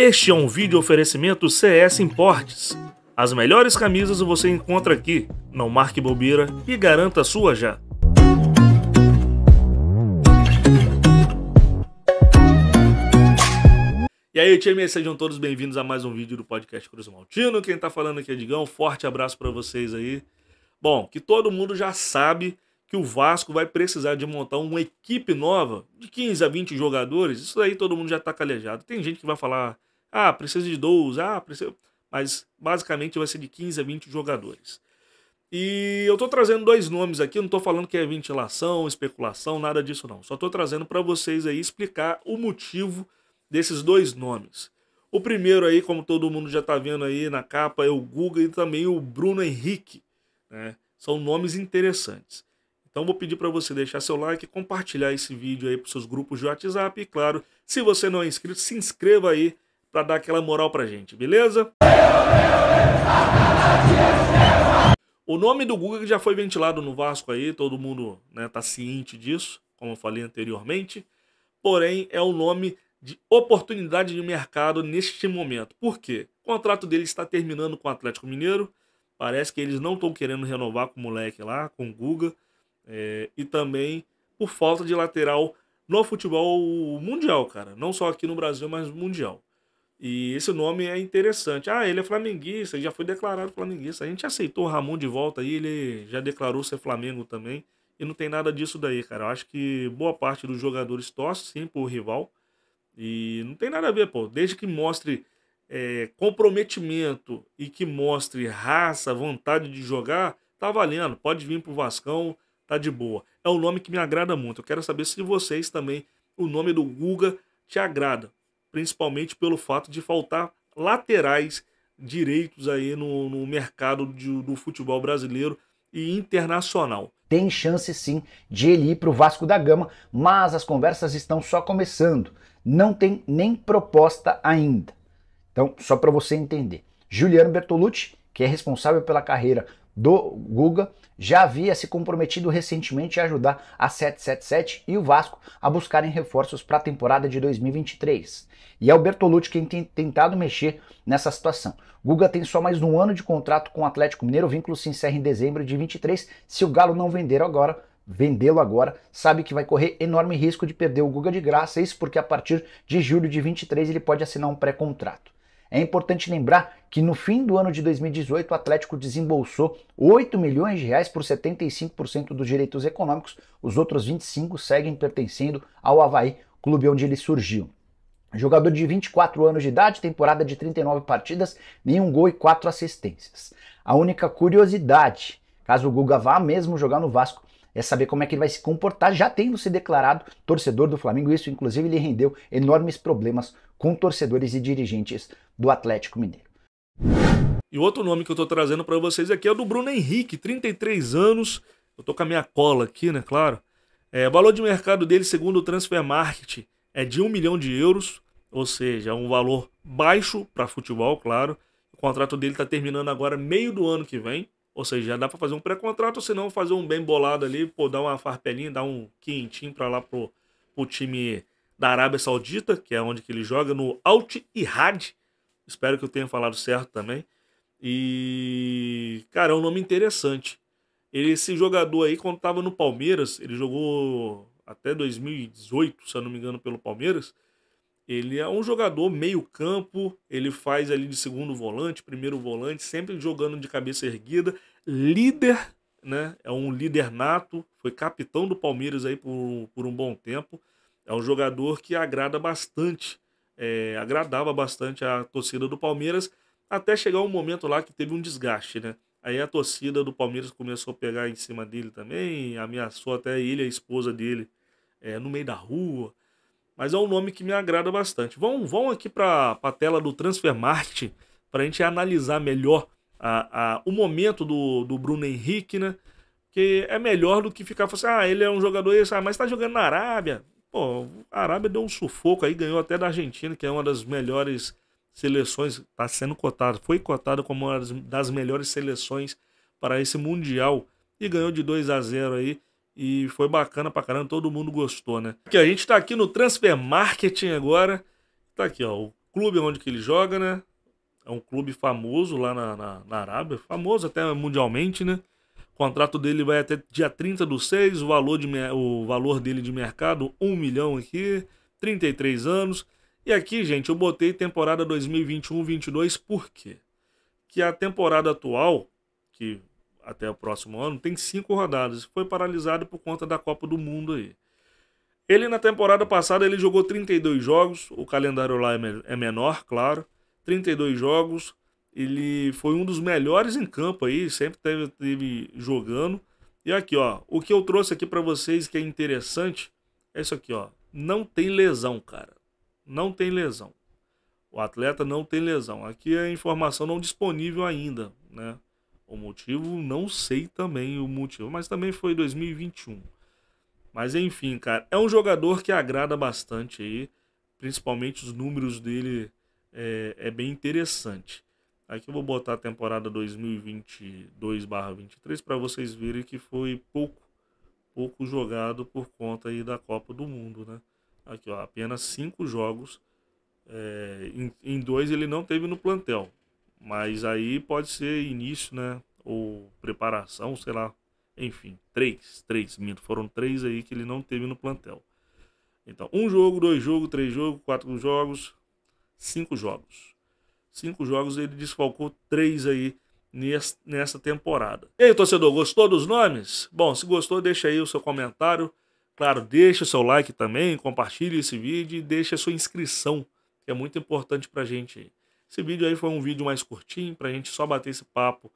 Este é um vídeo oferecimento CS Importes. As melhores camisas você encontra aqui. Não marque bobeira e garanta a sua já. E aí, time, sejam todos bem-vindos a mais um vídeo do podcast Cruz Maltino. Quem tá falando aqui é Digão. Forte abraço para vocês aí. Bom, que todo mundo já sabe que o Vasco vai precisar de montar uma equipe nova de 15 a 20 jogadores. Isso aí todo mundo já tá calejado. Tem gente que vai falar ah, precisa de 12, ah, precisa... Mas basicamente vai ser de 15 a 20 jogadores. E eu estou trazendo dois nomes aqui, não estou falando que é ventilação, especulação, nada disso não. Só estou trazendo para vocês aí explicar o motivo desses dois nomes. O primeiro aí, como todo mundo já está vendo aí na capa, é o Guga e também o Bruno Henrique. Né? São nomes interessantes. Então vou pedir para você deixar seu like, compartilhar esse vídeo aí para seus grupos de WhatsApp e claro, se você não é inscrito, se inscreva aí para dar aquela moral pra gente, beleza? O nome do Guga já foi ventilado no Vasco aí, todo mundo né, tá ciente disso, como eu falei anteriormente. Porém, é um nome de oportunidade de mercado neste momento. Por quê? O contrato dele está terminando com o Atlético Mineiro. Parece que eles não estão querendo renovar com o moleque lá, com o Guga. É, e também por falta de lateral no futebol mundial, cara. Não só aqui no Brasil, mas mundial. E esse nome é interessante. Ah, ele é flamenguista, já foi declarado flamenguista. A gente aceitou o Ramon de volta aí, ele já declarou ser Flamengo também. E não tem nada disso daí, cara. Eu acho que boa parte dos jogadores torce sim pro rival. E não tem nada a ver, pô. Desde que mostre é, comprometimento e que mostre raça, vontade de jogar, tá valendo. Pode vir pro Vascão, tá de boa. É um nome que me agrada muito. Eu quero saber se vocês também, o nome do Guga te agrada principalmente pelo fato de faltar laterais direitos aí no, no mercado de, do futebol brasileiro e internacional. Tem chance sim de ele ir para o Vasco da Gama, mas as conversas estão só começando. Não tem nem proposta ainda. Então, só para você entender. Juliano Bertolucci, que é responsável pela carreira do Guga já havia se comprometido recentemente a ajudar a 777 e o Vasco a buscarem reforços para a temporada de 2023. E é o Bertolucci quem tem tentado mexer nessa situação. Guga tem só mais um ano de contrato com o Atlético Mineiro, o vínculo se encerra em dezembro de 23. Se o Galo não vender agora, vendê-lo agora, sabe que vai correr enorme risco de perder o Guga de graça, isso porque a partir de julho de 23 ele pode assinar um pré-contrato. É importante lembrar que no fim do ano de 2018 o Atlético desembolsou 8 milhões de reais por 75% dos direitos econômicos, os outros 25 seguem pertencendo ao Havaí, clube onde ele surgiu. Jogador de 24 anos de idade, temporada de 39 partidas, nenhum gol e 4 assistências. A única curiosidade, caso o Guga vá mesmo jogar no Vasco, é saber como é que ele vai se comportar, já tendo se declarado torcedor do Flamengo. Isso, inclusive, lhe rendeu enormes problemas com torcedores e dirigentes do Atlético Mineiro. E outro nome que eu estou trazendo para vocês aqui é o do Bruno Henrique, 33 anos. Eu tô com a minha cola aqui, né? Claro. É, o valor de mercado dele, segundo o Transfer Market, é de 1 milhão de euros, ou seja, um valor baixo para futebol, claro. O contrato dele está terminando agora meio do ano que vem. Ou seja, já dá para fazer um pré-contrato, ou se não, fazer um bem bolado ali, pô, dar uma farpelinha, dar um quentinho para lá pro, pro time da Arábia Saudita, que é onde que ele joga, no Alt Irad. Espero que eu tenha falado certo também. E, cara, é um nome interessante. Ele, esse jogador aí, quando estava no Palmeiras, ele jogou até 2018, se eu não me engano, pelo Palmeiras. Ele é um jogador meio campo, ele faz ali de segundo volante, primeiro volante, sempre jogando de cabeça erguida, líder, né? É um líder nato, foi capitão do Palmeiras aí por, por um bom tempo. É um jogador que agrada bastante, é, agradava bastante a torcida do Palmeiras, até chegar um momento lá que teve um desgaste, né? Aí a torcida do Palmeiras começou a pegar em cima dele também, ameaçou até ele, a esposa dele, é, no meio da rua mas é um nome que me agrada bastante. Vão, vão aqui para a tela do Transfer para a gente analisar melhor a, a, o momento do, do Bruno Henrique, né? Que é melhor do que ficar falando assim, ah, ele é um jogador esse, ah, mas está jogando na Arábia. Pô, a Arábia deu um sufoco aí, ganhou até da Argentina, que é uma das melhores seleções, está sendo cotada, foi cotada como uma das melhores seleções para esse Mundial e ganhou de 2 a 0 aí. E foi bacana pra caramba, todo mundo gostou, né? Aqui, a gente tá aqui no Transfer Marketing agora. Tá aqui, ó, o clube onde que ele joga, né? É um clube famoso lá na, na, na Arábia, famoso até mundialmente, né? O contrato dele vai até dia 30 do 6, o valor, de, o valor dele de mercado, 1 milhão aqui, 33 anos. E aqui, gente, eu botei temporada 2021-22 por quê? Que a temporada atual, que até o próximo ano, tem cinco rodadas. Foi paralisado por conta da Copa do Mundo aí. Ele na temporada passada ele jogou 32 jogos, o calendário lá é, é menor, claro. 32 jogos, ele foi um dos melhores em campo aí, sempre teve, teve jogando. E aqui, ó, o que eu trouxe aqui para vocês que é interessante é isso aqui, ó. Não tem lesão, cara. Não tem lesão. O atleta não tem lesão. Aqui é informação não disponível ainda, né? O motivo, não sei também o motivo, mas também foi 2021. Mas enfim, cara, é um jogador que agrada bastante aí, principalmente os números dele é, é bem interessante. Aqui eu vou botar a temporada 2022/23 para vocês verem que foi pouco pouco jogado por conta aí da Copa do Mundo, né? Aqui, ó, apenas cinco jogos. É, em, em dois ele não teve no plantel, mas aí pode ser início, né? Ou preparação, sei lá. Enfim, três, três, minto. Foram três aí que ele não teve no plantel. Então, um jogo, dois jogos, três jogos, quatro jogos, cinco jogos. Cinco jogos ele desfalcou três aí nessa temporada. E aí, torcedor, gostou dos nomes? Bom, se gostou, deixa aí o seu comentário. Claro, deixa o seu like também, compartilhe esse vídeo e deixa a sua inscrição, que é muito importante pra gente aí. Esse vídeo aí foi um vídeo mais curtinho pra gente só bater esse papo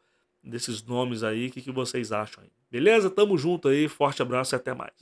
desses nomes aí, o que, que vocês acham aí. Beleza? Tamo junto aí, forte abraço e até mais.